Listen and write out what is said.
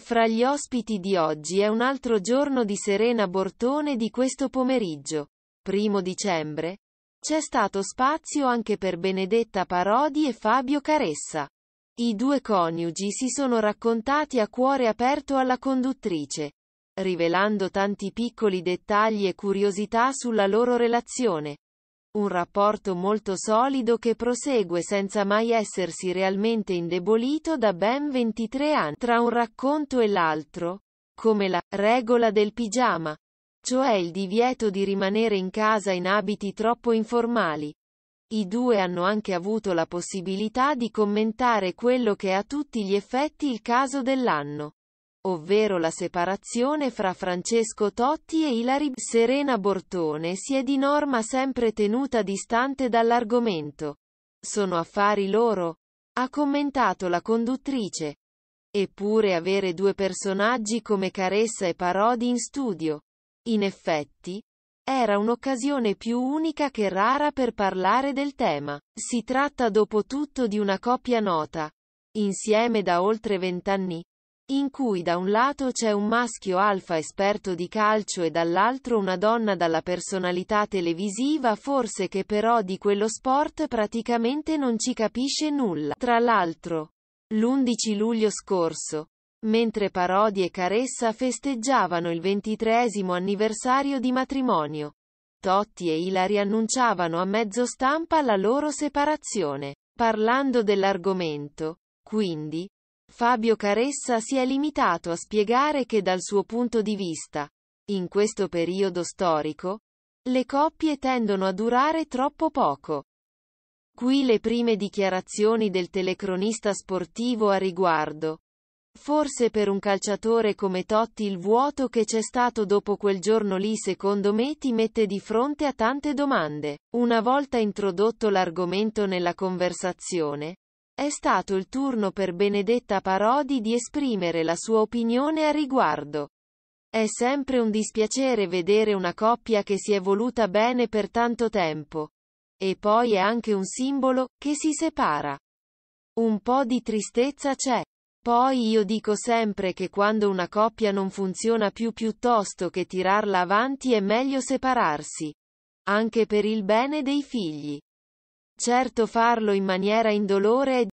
Fra gli ospiti di oggi è un altro giorno di Serena Bortone di questo pomeriggio. Primo dicembre. C'è stato spazio anche per Benedetta Parodi e Fabio Caressa. I due coniugi si sono raccontati a cuore aperto alla conduttrice, rivelando tanti piccoli dettagli e curiosità sulla loro relazione. Un rapporto molto solido che prosegue senza mai essersi realmente indebolito da ben 23 anni tra un racconto e l'altro, come la regola del pigiama, cioè il divieto di rimanere in casa in abiti troppo informali. I due hanno anche avuto la possibilità di commentare quello che è a tutti gli effetti il caso dell'anno ovvero la separazione fra Francesco Totti e Ilari Serena Bortone si è di norma sempre tenuta distante dall'argomento. Sono affari loro, ha commentato la conduttrice. Eppure avere due personaggi come Caressa e Parodi in studio. In effetti, era un'occasione più unica che rara per parlare del tema. Si tratta dopo tutto di una coppia nota, insieme da oltre vent'anni, in cui da un lato c'è un maschio alfa esperto di calcio e dall'altro una donna dalla personalità televisiva forse che però di quello sport praticamente non ci capisce nulla. Tra l'altro, l'11 luglio scorso, mentre Parodi e Caressa festeggiavano il ventitreesimo anniversario di matrimonio, Totti e Ilari annunciavano a mezzo stampa la loro separazione. Parlando dell'argomento, quindi, Fabio Caressa si è limitato a spiegare che dal suo punto di vista, in questo periodo storico, le coppie tendono a durare troppo poco. Qui le prime dichiarazioni del telecronista sportivo a riguardo. Forse per un calciatore come Totti il vuoto che c'è stato dopo quel giorno lì secondo me ti mette di fronte a tante domande. Una volta introdotto l'argomento nella conversazione, è stato il turno per Benedetta Parodi di esprimere la sua opinione a riguardo. È sempre un dispiacere vedere una coppia che si è voluta bene per tanto tempo. E poi è anche un simbolo, che si separa. Un po' di tristezza c'è. Poi io dico sempre che quando una coppia non funziona più piuttosto che tirarla avanti è meglio separarsi. Anche per il bene dei figli. Certo farlo in maniera indolore è